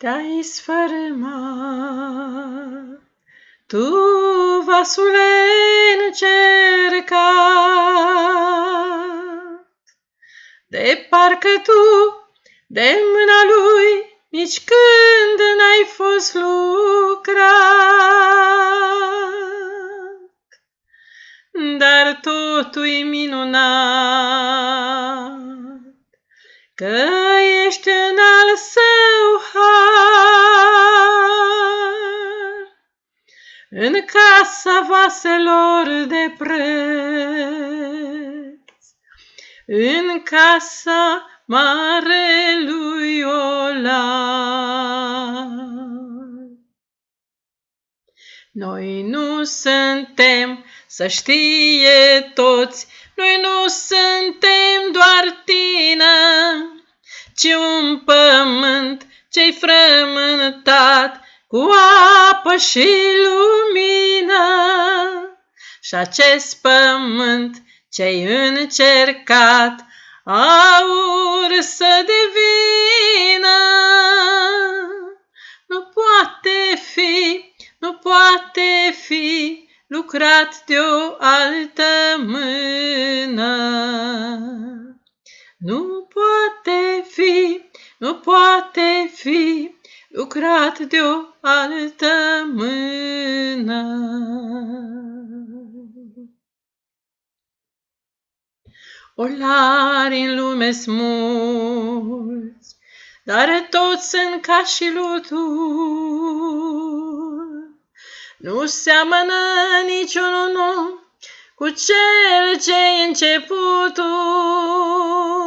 te-ai sfârma, Tu, vasule încercat, de parcă tu de mâna lui nici când n-ai fost lucrat. Dar totul e minunat, că în casa vaselor de preț, în casa marelui ola, Noi nu suntem, să știe toți, noi nu suntem doar tine, ci un pământ ce-i frământat cu apă și lumină. Și acest pământ ce-ai încercat aur să devină. Nu poate fi, nu poate fi lucrat de o altă mână. Nu poate fi, nu poate fi lucrat de o altă mână. Olari în lume smulți, dar toți sunt ca și lutul. Nu seamănă niciunul nu cu cel ce i-a începutul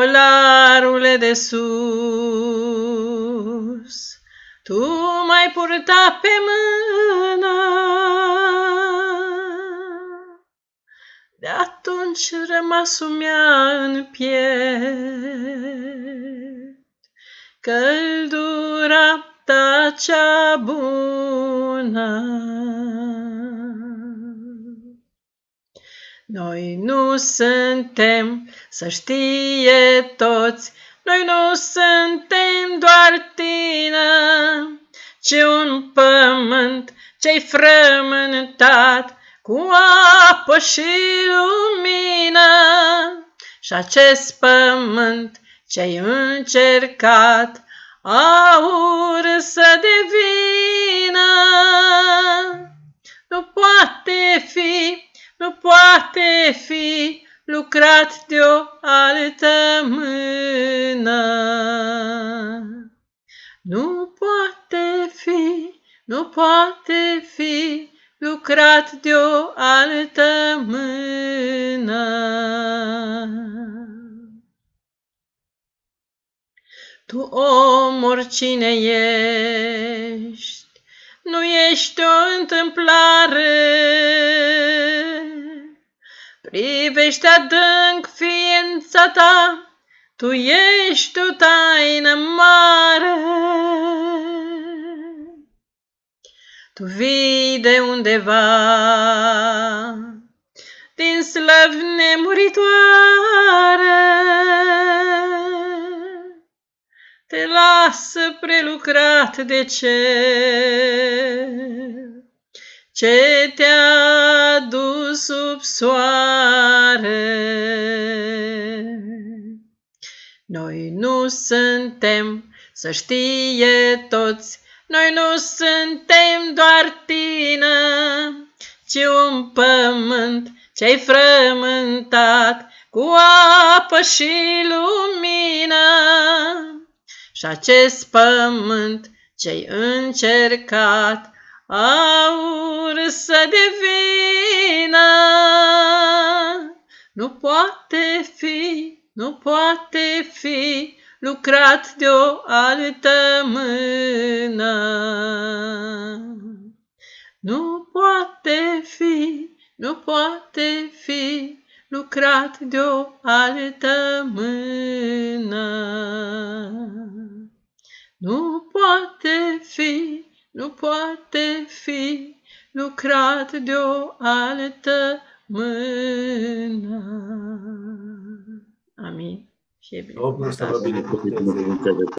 olarule de sus, tu mai purta pe mână. De atunci rămasul mea în piept, căldura ta cea bună. Noi nu suntem, să știe toți, noi nu suntem doar tine, ci un pământ ce-ai frământat cu apă și lumină. Și acest pământ ce-ai încercat aur să devină, nu poate fi poate fi lucrat de o altă mână. Nu poate fi, nu poate fi lucrat de o altă mână. Tu om oricine ești, nu ești o întâmplare, Privește adânc ființa ta, tu ești o taină mare. Tu vii de undeva, din slăv nemuritoare. Te lasă prelucrat de cer ce te-a dus sub soare. Noi nu suntem, să știe toți, noi nu suntem doar tine, ci un pământ ce-ai frământat cu apă și lumină. Și acest pământ ce-ai încercat aur să devină. Nu poate fi, nu poate fi lucrat de o altă mână. Nu poate fi, nu poate fi lucrat de o altă mână. Nu poate fi, nu poate fi lucrat de o altă mână. Amin. Și e bine.